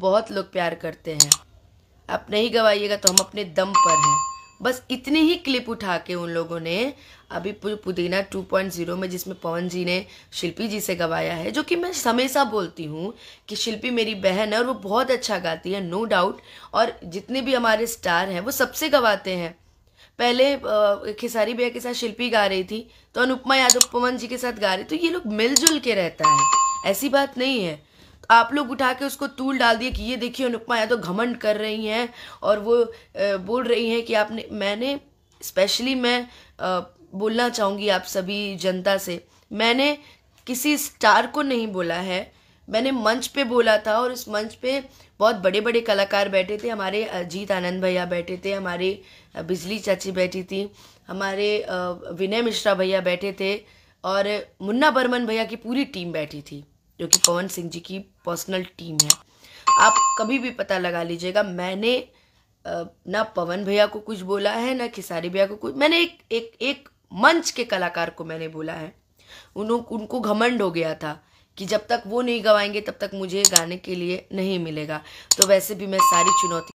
बहुत लोग प्यार करते हैं आप नहीं गवाइएगा तो हम अपने दम पर हैं बस इतनी ही क्लिप उठा के उन लोगों ने अभी पुदीना 2.0 में जिसमें पवन जी ने शिल्पी जी से गवाया है जो कि मैं हमेशा बोलती हूँ कि शिल्पी मेरी बहन है और वो बहुत अच्छा गाती है नो no डाउट और जितने भी हमारे स्टार हैं वो सबसे गवाते हैं पहले खेसारी भैया के साथ शिल्पी गा रही थी तो अनुपमा यादव पवन जी के साथ गा रही तो ये लोग मिलजुल के रहता है ऐसी बात नहीं है आप लोग उठा के उसको तूल डाल दिए कि ये देखिए अनुपमा या तो घमंड कर रही हैं और वो बोल रही हैं कि आपने मैंने स्पेशली मैं बोलना चाहूँगी आप सभी जनता से मैंने किसी स्टार को नहीं बोला है मैंने मंच पे बोला था और इस मंच पे बहुत बड़े बड़े कलाकार बैठे थे हमारे अजीत आनंद भैया बैठे थे हमारे बिजली चाची बैठी थी हमारे विनय मिश्रा भैया बैठे थे और मुन्ना बर्मन भैया की पूरी टीम बैठी थी जो कि पवन सिंह जी की पर्सनल टीम है आप कभी भी पता लगा लीजिएगा मैंने ना पवन भैया को कुछ बोला है ना खिसारी भैया को कुछ मैंने एक एक एक मंच के कलाकार को मैंने बोला है उन्हों उनको घमंड हो गया था कि जब तक वो नहीं गवाएंगे तब तक मुझे गाने के लिए नहीं मिलेगा तो वैसे भी मैं सारी चुनौती